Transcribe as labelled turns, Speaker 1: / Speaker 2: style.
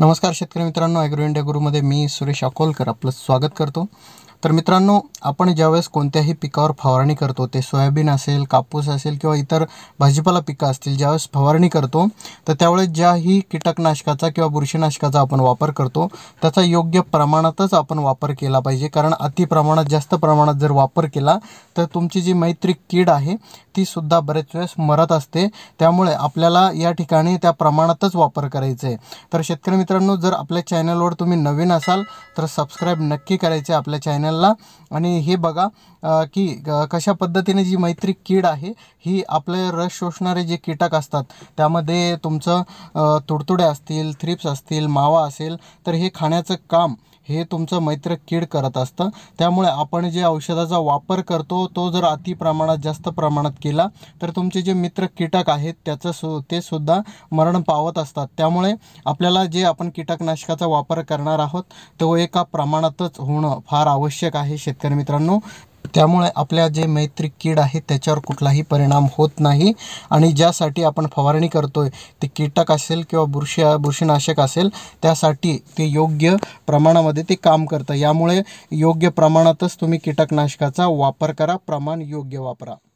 Speaker 1: नमस्कार शेतकरी मित्रांनो ॲग्रो इंडिया गुरुमध्ये मी सुरेश अकोलकर आपलं स्वागत करतो तर मित्रांनो आपण ज्यावेळेस कोणत्याही पिकावर फवारणी करतो ते सोयाबीन असेल कापूस असेल किंवा इतर भाजीपाला पिकं असतील ज्यावेळेस फवारणी करतो तर त्यावेळेस ज्याही कीटकनाशकाचा किंवा बुरशीनाशकाचा आपण वापर करतो त्याचा योग्य प्रमाणातच आपण वापर केला पाहिजे कारण अति प्रमाणात जास्त प्रमाणात जर वापर केला तर तुमची जी मैत्री कीड आहे तीसुद्धा बरेच वेळेस मरत असते त्यामुळे आपल्याला या ठिकाणी त्या प्रमाणातच वापर करायचा आहे तर शेतकरी मित्रांनो जर आपल्या चॅनलवर तुम्ही नवीन असाल तर सबस्क्राईब नक्की करायचे आपल्या चॅनल आणि हे बघा की कशा पद्धतीने जी मैत्री कीड आहे ही आपले रस शोषणारे जे कीटक असतात त्यामध्ये तुमचं तुड़तुडे असतील थ्रिप्स असतील मावा असेल तर हे खाण्याचं काम हे तुमचं मैत्र कीड करत असतं त्यामुळे आपण जे औषधाचा वापर करतो तो जर अति प्रमाणात जास्त प्रमाणात केला तर तुमचे जे मित्र कीटक आहेत त्याचं सु ते सुद्धा मरण पावत असतात त्यामुळे आपल्याला जे आपण कीटकनाशकाचा वापर करणार आहोत तो एका प्रमाणातच होणं फार आवश्यक आहे शेतकरी मित्रांनो त्यामुळे आपल्या जे मैत्री कीड आहे त्याच्यावर कुठलाही परिणाम होत नाही आणि ज्यासाठी आपण फवारणी करतो आहे ते कीटक असेल किंवा बुरशी बुरशीनाशक असेल त्यासाठी ते योग्य प्रमाणामध्ये ते काम करतं यामुळे योग्य प्रमाणातच तुम्ही कीटकनाशकाचा वापर करा प्रमाण योग्य वापरा